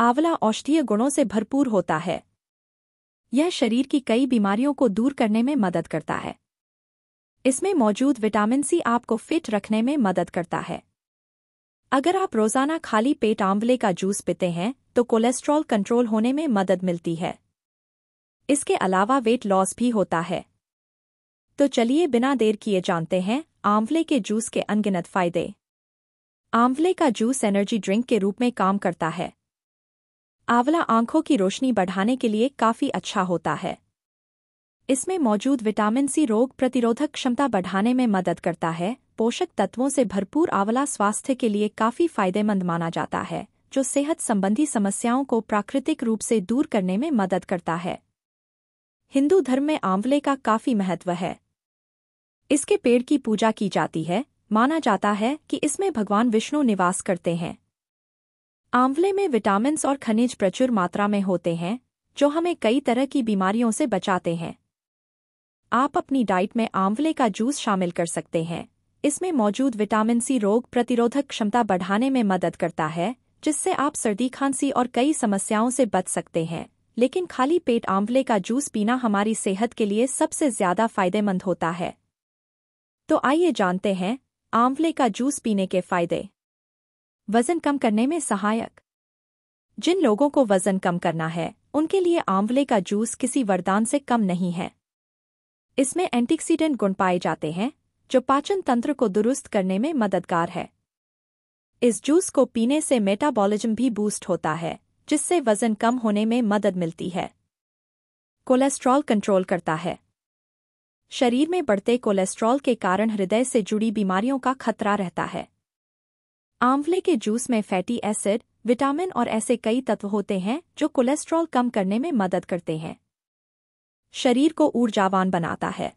आंवला औषधीय गुणों से भरपूर होता है यह शरीर की कई बीमारियों को दूर करने में मदद करता है इसमें मौजूद विटामिन सी आपको फिट रखने में मदद करता है अगर आप रोजाना खाली पेट आंवले का जूस पीते हैं तो कोलेस्ट्रॉल कंट्रोल होने में मदद मिलती है इसके अलावा वेट लॉस भी होता है तो चलिए बिना देर किए जानते हैं आंवले के जूस के अनगिनत फायदे आंवले का जूस एनर्जी ड्रिंक के रूप में काम करता है आंवला आंखों की रोशनी बढ़ाने के लिए काफ़ी अच्छा होता है इसमें मौजूद विटामिन सी रोग प्रतिरोधक क्षमता बढ़ाने में मदद करता है पोषक तत्वों से भरपूर आंवला स्वास्थ्य के लिए काफ़ी फायदेमंद माना जाता है जो सेहत संबंधी समस्याओं को प्राकृतिक रूप से दूर करने में मदद करता है हिंदू धर्म में आंवले का काफ़ी महत्व है इसके पेड़ की पूजा की जाती है माना जाता है कि इसमें भगवान विष्णु निवास करते हैं आंवले में विटामिन और खनिज प्रचुर मात्रा में होते हैं जो हमें कई तरह की बीमारियों से बचाते हैं आप अपनी डाइट में आंवले का जूस शामिल कर सकते हैं इसमें मौजूद विटामिन सी रोग प्रतिरोधक क्षमता बढ़ाने में मदद करता है जिससे आप सर्दी खांसी और कई समस्याओं से बच सकते हैं लेकिन खाली पेट आंवले का जूस पीना हमारी सेहत के लिए सबसे ज्यादा फायदेमंद होता है तो आइए जानते हैं आंवले का जूस पीने के फायदे वजन कम करने में सहायक जिन लोगों को वजन कम करना है उनके लिए आंवले का जूस किसी वरदान से कम नहीं है इसमें एंटीक्सीडेंट गुण पाए जाते हैं जो पाचन तंत्र को दुरुस्त करने में मददगार है इस जूस को पीने से मेटाबॉलिज्म भी बूस्ट होता है जिससे वजन कम होने में मदद मिलती है कोलेस्ट्रॉल कंट्रोल करता है शरीर में बढ़ते कोलेस्ट्रॉल के कारण हृदय से जुड़ी बीमारियों का खतरा रहता है आंवले के जूस में फैटी एसिड विटामिन और ऐसे कई तत्व होते हैं जो कोलेस्ट्रॉल कम करने में मदद करते हैं शरीर को ऊर्जावान बनाता है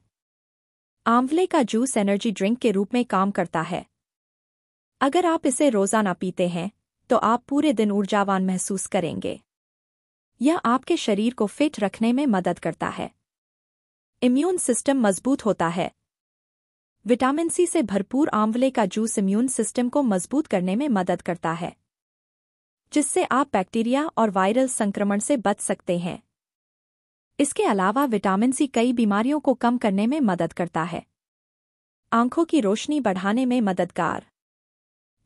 आंवले का जूस एनर्जी ड्रिंक के रूप में काम करता है अगर आप इसे रोजाना पीते हैं तो आप पूरे दिन ऊर्जावान महसूस करेंगे यह आपके शरीर को फिट रखने में मदद करता है इम्यून सिस्टम मजबूत होता है विटामिन सी से भरपूर आंवले का जूस इम्यून सिस्टम को मजबूत करने में मदद करता है जिससे आप बैक्टीरिया और वायरल संक्रमण से बच सकते हैं इसके अलावा विटामिन सी कई बीमारियों को कम करने में मदद करता है आंखों की रोशनी बढ़ाने में मददगार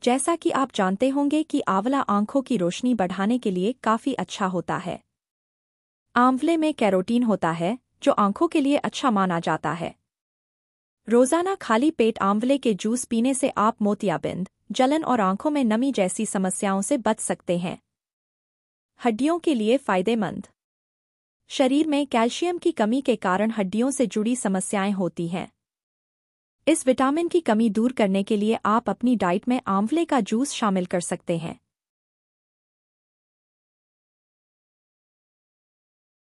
जैसा कि आप जानते होंगे कि आंवला आंखों की रोशनी बढ़ाने के लिए काफ़ी अच्छा होता है आंवले में कैरोटीन होता है जो आंखों के लिए अच्छा माना जाता है रोजाना खाली पेट आंवले के जूस पीने से आप मोतियाबिंद जलन और आंखों में नमी जैसी समस्याओं से बच सकते हैं हड्डियों के लिए फायदेमंद शरीर में कैल्शियम की कमी के कारण हड्डियों से जुड़ी समस्याएं होती हैं इस विटामिन की कमी दूर करने के लिए आप अपनी डाइट में आंवले का जूस शामिल कर सकते हैं